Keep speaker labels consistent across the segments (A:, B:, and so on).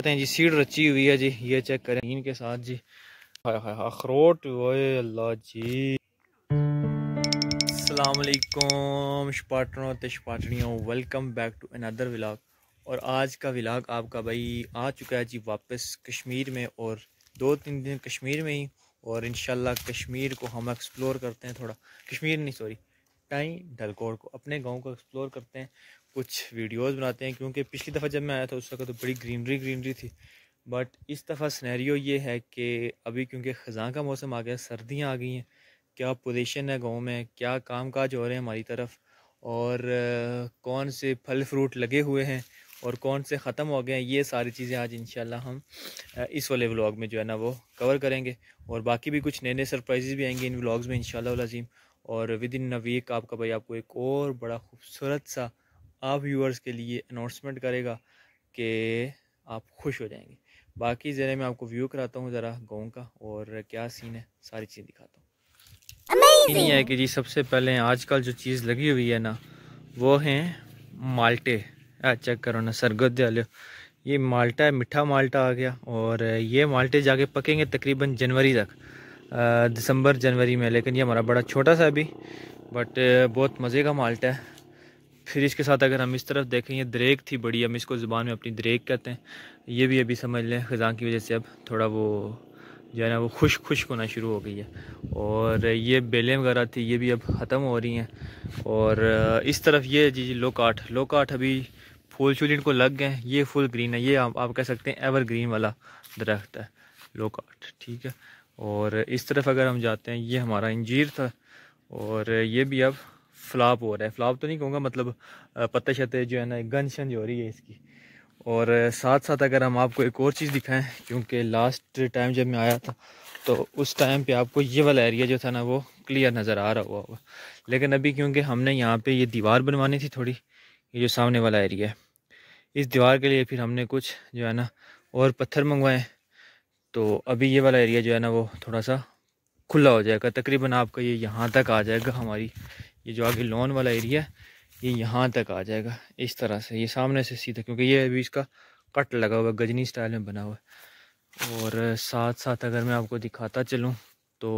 A: कहते हैं जी सीड रची हुई है जी ये चेक करें इनके साथ जी हाय हाय अखरोट ओए अल्लाह जी सलामकुम शपाटनों ते शपाटनियों welcome back to another vlog और आज का विलाग आपका भाई आ चुका है जी वापस कश्मीर में और दो तीन दिन कश्मीर में ही और इन कश्मीर को हम एक्सप्लोर करते हैं थोड़ा कश्मीर नहीं सॉरी टाई डलकोर को अपने गांव को एक्सप्लोर करते हैं कुछ वीडियोस बनाते हैं क्योंकि पिछली दफ़ा जब मैं आया था उस वक्त तो बड़ी ग्रीनरी ग्रीनरी थी बट इस दफ़ा स्नैरियो ये है कि अभी क्योंकि ख़जा का मौसम आ गया सर्दियाँ आ गई हैं क्या पोजिशन है गाँव में क्या काम काज हो रहे हैं हमारी तरफ और कौन से फल फ्रूट लगे हुए हैं और कौन से ख़त्म हो गए हैं ये सारी चीज़ें आज इंशाल्लाह हम इस वाले व्लॉग में जो है ना वो कवर करेंगे और बाकी भी कुछ नए नए सरप्राइजेज भी आएंगे इन व्लॉग्स में इन अजीम और विद इन अ वीक आपका भाई आपको एक और बड़ा खूबसूरत सा आप व्यूअर्स के लिए अनाउंसमेंट करेगा कि आप खुश हो जाएंगे बाकी ज़रा मैं आपको व्यू कराता हूँ ज़रा गाँव का और क्या सीन है सारी चीज़ें दिखाता हूँ नहीं है कि जी सबसे पहले आजकल जो चीज़ लगी हुई है ना वो हैं माल्टे चेक करो ना सरगोद ये माल्टा है मीठा माल्टा आ गया और ये माल्टे जाके पकेंगे तकरीबन जनवरी तक दिसंबर जनवरी में लेकिन ये हमारा बड़ा छोटा सा अभी बट बहुत मज़े का माल्ट है फिर इसके साथ अगर हम इस तरफ देखें ये दरेक थी बड़ी हम इसको ज़ुबान में अपनी द्रेक कहते हैं ये भी अभी समझ लें ख़ज़ा की वजह से अब थोड़ा वो जो है ना वो खुश खुश होना शुरू हो गई है और ये बेलें वगैरह थी ये भी अब ख़त्म हो रही हैं और इस तरफ ये जी जी लोकाठ लोकाठ अभी फूल शूल इनको लग गए ये फुल ग्रीन है ये आप, आप कह सकते हैं एवर ग्रीन वाला दरख्त है लोकाठ ठीक है और इस तरफ अगर हम जाते हैं ये हमारा इंजीर था और ये भी अब फ्लाप हो रहा है फ्लाप तो नहीं कहूँगा मतलब पत्ते शते जो है ना गन शन हो रही है इसकी और साथ साथ अगर हम आपको एक और चीज़ दिखाएं क्योंकि लास्ट टाइम जब मैं आया था तो उस टाइम पे आपको ये वाला एरिया जो था ना वो क्लियर नज़र आ रहा हुआ होगा लेकिन अभी क्योंकि हमने यहाँ पे ये दीवार बनवानी थी थोड़ी ये जो सामने वाला एरिया है इस दीवार के लिए फिर हमने कुछ जो है ना और पत्थर मंगवाएं तो अभी ये वाला एरिया जो है ना वो थोड़ा सा खुला हो जाएगा तकरीबन आपका ये यहाँ तक आ जाएगा हमारी ये जो आगे लॉन वाला एरिया है ये यहाँ तक आ जाएगा इस तरह से ये सामने से सीधा क्योंकि ये अभी इसका कट लगा हुआ है गजनी स्टाइल में बना हुआ है और साथ साथ अगर मैं आपको दिखाता चलूँ तो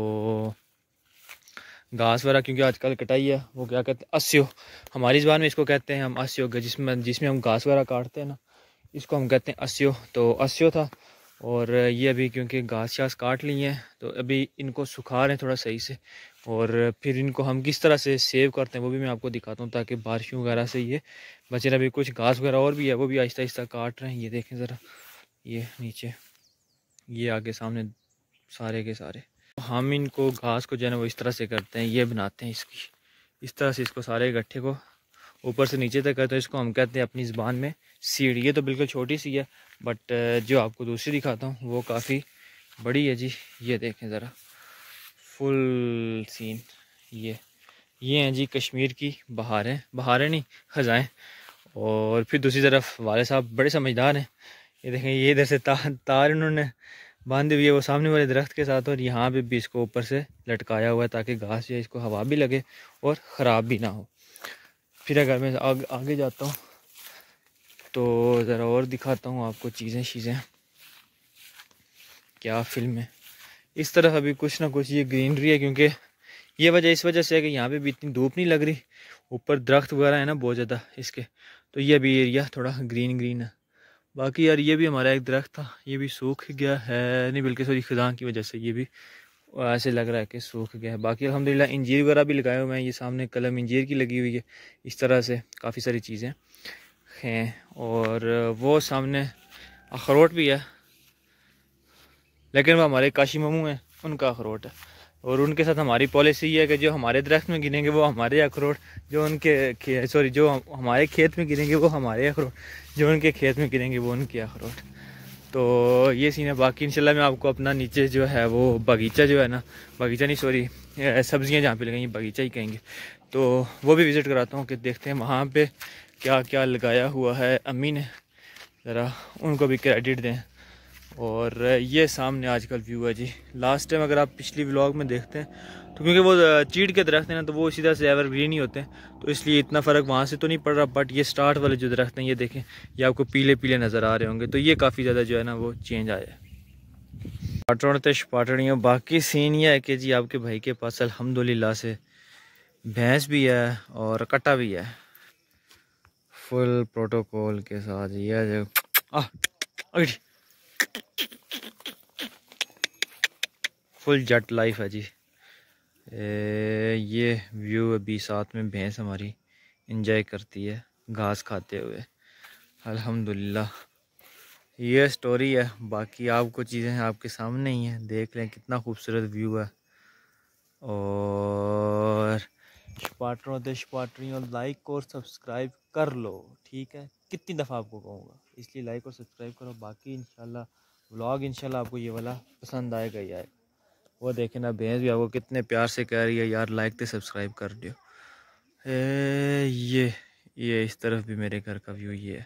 A: घास वगैरह क्योंकि आजकल कटाई है वो क्या कहते हैं अस्यो हमारी ज़बान में इसको कहते हैं हम अस्यो जिसमें जिसमें हम घास वगैरह काटते हैं ना इसको हम कहते हैं अस्यो तो अस्यो था और ये अभी क्योंकि घास शास काट ली हैं तो अभी इनको सुखा रहे हैं थोड़ा सही से और फिर इनको हम किस तरह से सेव करते हैं वो भी मैं आपको दिखाता हूँ ताकि बारिशों वगैरह से ये बचे अभी कुछ घास वगैरह और भी है वो भी आहिस्ता आहिस्ता काट रहे हैं ये देखें ज़रा ये नीचे ये आगे सामने सारे के सारे तो हम इनको घास को जो है ना वो इस तरह से करते हैं ये बनाते हैं इसकी इस तरह से इसको सारे इकट्ठे को ऊपर से नीचे तक है तो इसको हम कहते हैं अपनी ज़बान में सीढ़ ये तो बिल्कुल छोटी सी है बट uh, जो आपको दूसरी दिखाता हूँ वो काफ़ी बड़ी है जी ये देखें ज़रा फुल सीन ये ये हैं जी कश्मीर की बहारें बहारें नहीं ख़जाएँ और फिर दूसरी तरफ वाले साहब बड़े समझदार हैं ये देखें ये इधर से तार तार इन्होंने बांधी हुई है वो सामने वाले दरख्त के साथ और यहाँ पे भी इसको ऊपर से लटकाया हुआ है ताकि घास या इसको हवा भी लगे और ख़राब भी ना हो फिर अगर मैं आग, आगे जाता हूँ तो ज़रा और दिखाता हूँ आपको चीज़ें चीज़ें क्या फिल्म है इस तरह अभी कुछ ना कुछ ये ग्रीनरी है क्योंकि ये वजह इस वजह से है कि यहाँ पे भी इतनी धूप नहीं लग रही ऊपर दरख्त वगैरह है ना बहुत ज़्यादा इसके तो ये अभी एरिया थोड़ा ग्रीन ग्रीन है बाकी यार ये भी हमारा एक दरख्त था ये भी सूख गया है नहीं बल्कि सॉरी खदा की वजह से ये भी और ऐसे लग रहा है कि सूख गया है बाकी अलहमदिल्ला इंजीर वगैरह भी लगाए हुए हैं ये सामने कलम इंजीर की लगी हुई है इस तरह से काफ़ी सारी चीज़ें हैं और वो सामने अखरोट भी है लेकिन वो हमारे काशी ममू हैं उनका अखरोट है और उनके साथ हमारी पॉलिसी है कि जो हमारे दरख्त में गिनेंगे वो हमारे अखरोट जो उनके सॉरी जो हमारे खेत में गिरेंगे वो हमारे अखरोट जो उनके खेत में गिरेंगे वो उनके अखरोट तो ये सीन है बाकी इंशाल्लाह मैं आपको अपना नीचे जो है वो बगीचा जो है ना बगीचा नहीं सॉरी सब्जियां जहाँ पे लगाई बगीचा ही कहेंगे तो वो भी विज़िट कराता हूँ कि देखते हैं वहाँ पे क्या क्या लगाया हुआ है अम्मी ने ज़रा उनको भी क्रेडिट दें और ये सामने आजकल व्यू है जी लास्ट टाइम अगर आप पिछली ब्लॉग में देखते हैं तो क्योंकि वो चीड़ के दरख्त हैं ना तो वो सीधा से ग्रीन ही होते हैं तो इसलिए इतना फ़र्क वहाँ से तो नहीं पड़ रहा बट ये स्टार्ट वाले जो दरख्त हैं ये देखें ये आपको पीले पीले नज़र आ रहे होंगे तो ये काफ़ी ज़्यादा जो है ना वो चेंज आया है पाटोड़ते पाटड़ियों बाकी सीन ये है कि जी आपके भाई के पास अलहमदिल्ला से भैंस भी है और कट्टा भी है फुल प्रोटोकॉल के साथ ये जो आ, फुल जट लाइफ है जी ये व्यू अभी साथ में भैंस हमारी इंजॉय करती है घास खाते हुए अल्हम्दुलिल्लाह ये स्टोरी है बाकी आपको चीज़ें आपके सामने ही हैं देख लें कितना खूबसूरत व्यू है और शपाटरों तो शपाटरियों लाइक और सब्सक्राइब कर लो ठीक है कितनी दफ़ा आपको कहूँगा इसलिए लाइक और सब्सक्राइब करो बाकी इन व्लॉग इंशाल्लाह आपको ये वाला पसंद आएगा ही आएगा वो देखें ना भैंस भी आपको कितने प्यार से कह रही है यार लाइक तो सब्सक्राइब कर दियो ये ये इस तरफ भी मेरे घर का व्यू ये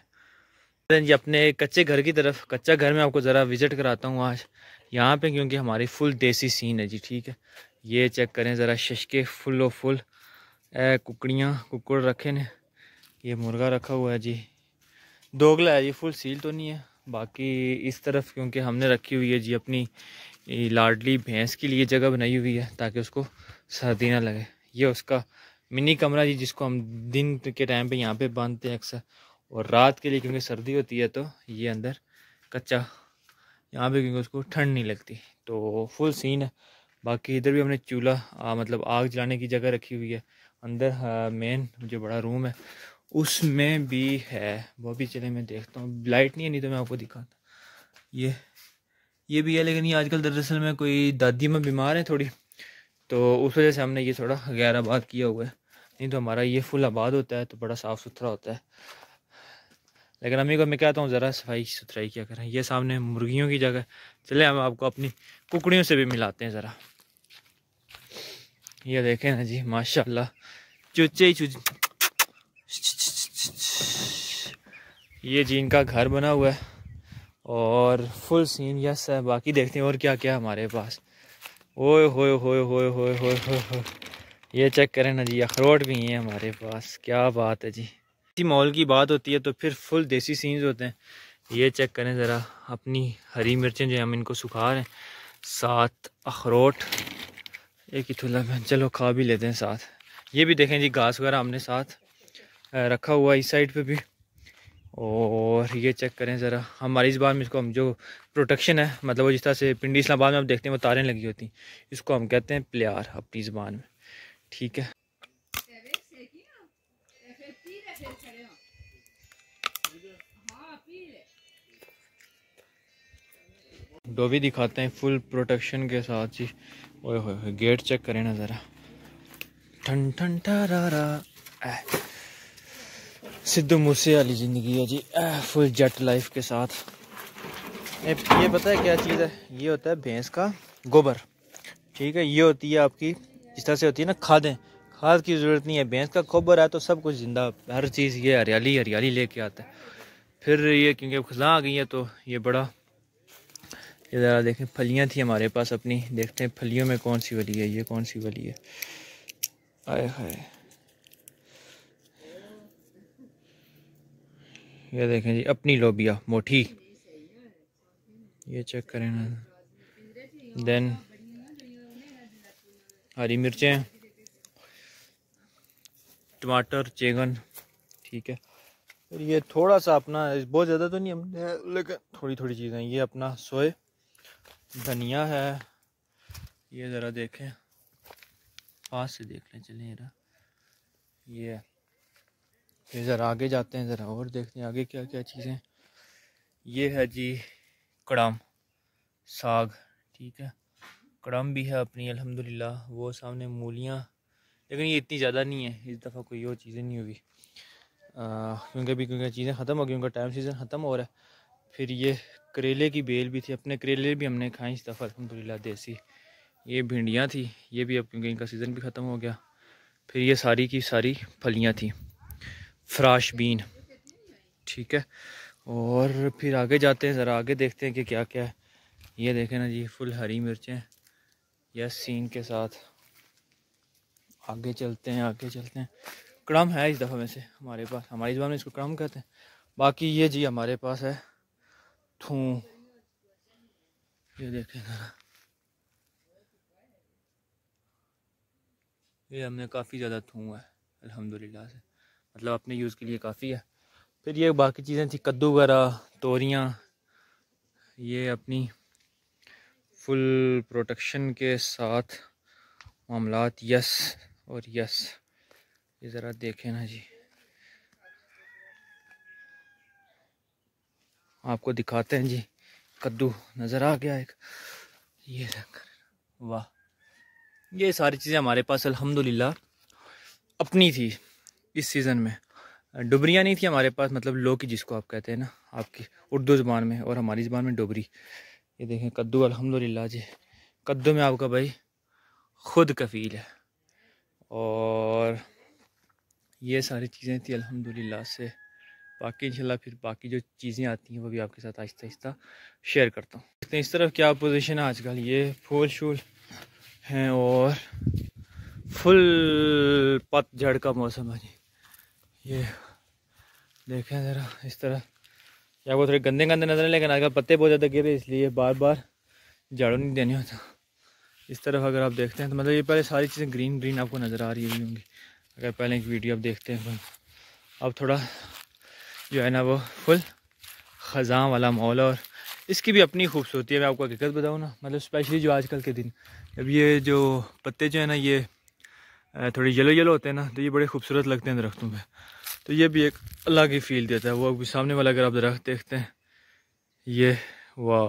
A: है जी अपने कच्चे घर की तरफ कच्चा घर में आपको ज़रा विज़िट कराता हूँ आज यहाँ पे क्योंकि हमारी फुल देसी सीन है जी ठीक है ये चेक करें ज़रा शशके फुल ओ फुल कुकड़ियाँ कुकड़ रखे ने ये मुर्गा रखा हुआ है जी दोगला है जी फुल सील तो नहीं है बाकी इस तरफ क्योंकि हमने रखी हुई है जी अपनी लाडली भैंस के लिए जगह बनाई हुई है ताकि उसको सर्दी ना लगे ये उसका मिनी कमरा जी जिसको हम दिन के टाइम पे यहाँ पे बांधते हैं अक्सर और रात के लिए क्योंकि सर्दी होती है तो ये अंदर कच्चा यहाँ पे क्योंकि उसको ठंड नहीं लगती तो फुल सीन है बाकी इधर भी हमने चूल्हा मतलब आग जलाने की जगह रखी हुई है अंदर मेन जो बड़ा रूम है उसमें भी है वो भी चले मैं देखता हूँ लाइट नहीं है नहीं तो मैं आपको दिखाता ये ये भी है लेकिन ये आजकल दरअसल में कोई दादी में बीमार है थोड़ी तो उस वजह से हमने ये थोड़ा गैर आबाद किया हुआ है नहीं तो हमारा ये फुल आबाद होता है तो बड़ा साफ़ सुथरा होता है लेकिन अम्मी को मैं कहता हूँ ज़रा सफाई सुथराई क्या करें ये सामने मुर्गियों की जगह चले हम आपको अपनी कुकड़ियों से भी मिलाते हैं ज़रा ये देखें ना जी माशाल्लाह चुच्चे ही चुचे ये जी इनका घर बना हुआ है और फुल सीन यस है बाकी देखते हैं और क्या क्या हमारे पास ओए होए होए होए होए होए ये चेक करें ना जी अखरोट भी हैं हमारे पास क्या बात है जी इसी मॉल की बात होती है तो फिर फुल देसी सीन्स होते हैं ये चेक करें ज़रा अपनी हरी मिर्चें जो हम इनको सुखा रहे हैं साथ अखरोट एक ही थुला में चलो खा भी लेते हैं साथ ये भी देखें जी घास वगैरह हमने साथ रखा हुआ इस साइड पे भी और ये चेक करें ज़रा हमारी इस बार में इसको हम जो प्रोटेक्शन है मतलब वो जिस तरह से पिंडी इस्लाबाद में आप देखते हैं वो तारें लगी होती हैं इसको हम कहते हैं प्लेयर अपनी ज़बान में ठीक है डोबी दिखाते हैं फुल प्रोटेक्शन के साथ जी ओए होए गेट चेक करें ना ज़रा ठन ठन सिद्धू मूसे वाली ज़िंदगी है जी फुल जट लाइफ के साथ ये पता है क्या चीज़ है ये होता है भैंस का गोबर ठीक है ये होती है आपकी जिस तरह से होती है ना खादें खाद की ज़रूरत नहीं है भैंस का गोबर है तो सब कुछ ज़िंदा हर चीज़ ये हरियाली हरियाली लेके आता है फिर ये क्योंकि फसलाँ आ गई है तो ये बड़ा ये ज़रा देखें फलियाँ थी हमारे पास अपनी देखते हैं फलियों में कौन सी वाली है ये कौन सी वाली है आए हाय ये देखें जी अपनी लोबिया मोटी ये चेक करें ना देन हरी मिर्चें टमाटर चेगन ठीक है और ये थोड़ा सा अपना बहुत ज़्यादा तो नहीं हमने लेकिन थोड़ी थोड़ी चीज़ें ये अपना सोए धनिया है ये ज़रा देखें पास से देख लें चलें ये ये ज़रा आगे जाते हैं ज़रा और देखते हैं आगे क्या क्या चीज़ें ये है जी कड़म साग ठीक है कड़म भी है अपनी अल्हम्दुलिल्लाह वो सामने मूलियाँ लेकिन ये इतनी ज़्यादा नहीं है इस दफ़ा कोई और चीज़ें नहीं हुई क्योंकि अभी क्योंकि चीज़ें ख़त्म हो गई उनका टाइम सीज़न ख़त्म हो रहा है फिर ये करेले की बेल भी थी अपने करेले भी हमने खाए इस दफ़ा अलहमदिल्ला देसी ये भिंडियाँ थी ये भी अब क्योंकि इनका सीज़न भी ख़त्म हो गया फिर ये सारी की सारी फलियाँ थी फ्राश बीन ठीक है और फिर आगे जाते हैं ज़रा आगे देखते हैं कि क्या क्या है ये देखें ना जी फुल हरी मिर्चें या सीन के साथ आगे चलते हैं आगे चलते हैं क्रम है इस दफ़ा में से हमारे पास हमारी जबान में इसको क्रम कहते हैं बाकी ये जी हमारे पास है थू ये देखें ज़रा ये हमने काफ़ी ज़्यादा थू है अलहमदिल्ला से मतलब अपने यूज़ के लिए काफ़ी है फिर ये बाकी चीज़ें थी कद्दू वगैरह तोरियाँ ये अपनी फुल प्रोटेक्शन के साथ मामला यस और यस ये ज़रा देखें ना जी आपको दिखाते हैं जी कद्दू नज़र आ गया एक ये वाह ये सारी चीज़ें हमारे पास अल्हम्दुलिल्लाह अपनी थी इस सीज़न में डुबरियाँ नहीं थी हमारे पास मतलब लोकी जिसको आप कहते हैं ना आपकी उर्दू ज़बान में और हमारी ज़बान में डुबरी ये देखें कद्दू अल्हम्दुलिल्लाह जी कद्दू में आपका भाई खुद कफ़ील है और ये सारी चीज़ें थी अलहमदिल्ला से बाकी इंशाल्लाह फिर बाकी जो चीज़ें आती हैं वो भी आपके साथ आहिस्ता आहिस्ता शेयर करता हूँ देखते हैं इस तरफ क्या पोजीशन है आजकल ये फूल शूल हैं और फुल पतझड़ का मौसम है जी ये देखें ज़रा इस तरह या वो थोड़े गंदे गंदे नजर लेकिन आजकल पत्ते बहुत ज़्यादा गिरे इसलिए बार बार झाड़ू नहीं देने होता इस तरफ अगर आप देखते हैं तो मतलब ये पहले सारी चीज़ें ग्रीन ग्रीन आपको नज़र आ रही होंगी अगर पहले एक वीडियो आप देखते हैं अब थोड़ा जो है ना वो फुल ख़जा वाला माहौल और इसकी भी अपनी खूबसूरती है मैं आपको हकीकत बताऊँ ना मतलब स्पेशली जो आजकल के दिन अब ये जो पत्ते जो है ना ये थोड़े येलो येलो होते हैं ना तो ये बड़े खूबसूरत लगते हैं दरख्तों पे तो ये भी एक अलग ही फील देता है वो अभी सामने वाला अगर आप दरख्त देखते हैं ये वाह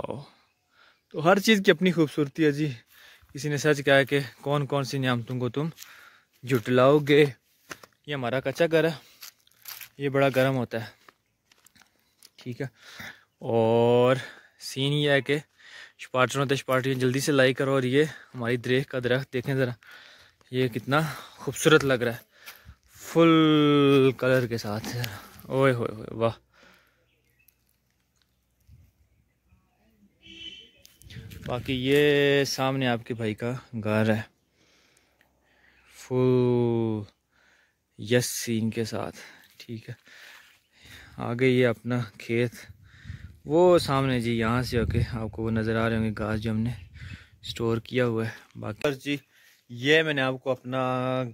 A: तो हर चीज़ की अपनी खूबसूरती है जी किसी ने सच कहा है कि कौन कौन सी नियामतों को तुम जुटलाओगे ये हमारा कच्चा घर है ये बड़ा गर्म होता है ठीक है और सीन ये है कि स्पार्टरों तो स्पार्टियाँ जल्दी से लाई करो और ये हमारी द्रेख का दरख्त देखें ज़रा ये कितना खूबसूरत लग रहा है फुल कलर के साथ ओए होए होए वाह बाकी ये सामने आपके भाई का घर है फुल यस सीन के साथ ठीक है आगे ये अपना खेत वो सामने जी यहाँ से होके आपको वो नज़र आ रहे होंगे घास जो हमने स्टोर किया हुआ है बाकी जी ये मैंने आपको अपना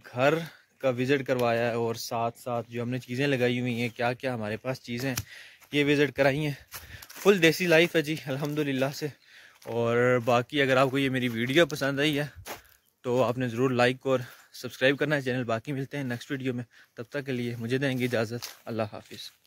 A: घर का विज़िट करवाया है और साथ साथ जो हमने चीज़ें लगाई हुई हैं क्या क्या हमारे पास चीज़ें हैं ये विज़िट कराई हैं फुल देसी लाइफ है जी अल्हम्दुलिल्लाह से और बाकी अगर आपको ये मेरी वीडियो पसंद आई है तो आपने ज़रूर लाइक और सब्सक्राइब करना है चैनल बाकी मिलते हैं नेक्स्ट वीडियो में तब तक के लिए मुझे देंगे इजाज़त अल्लाह हाफिज़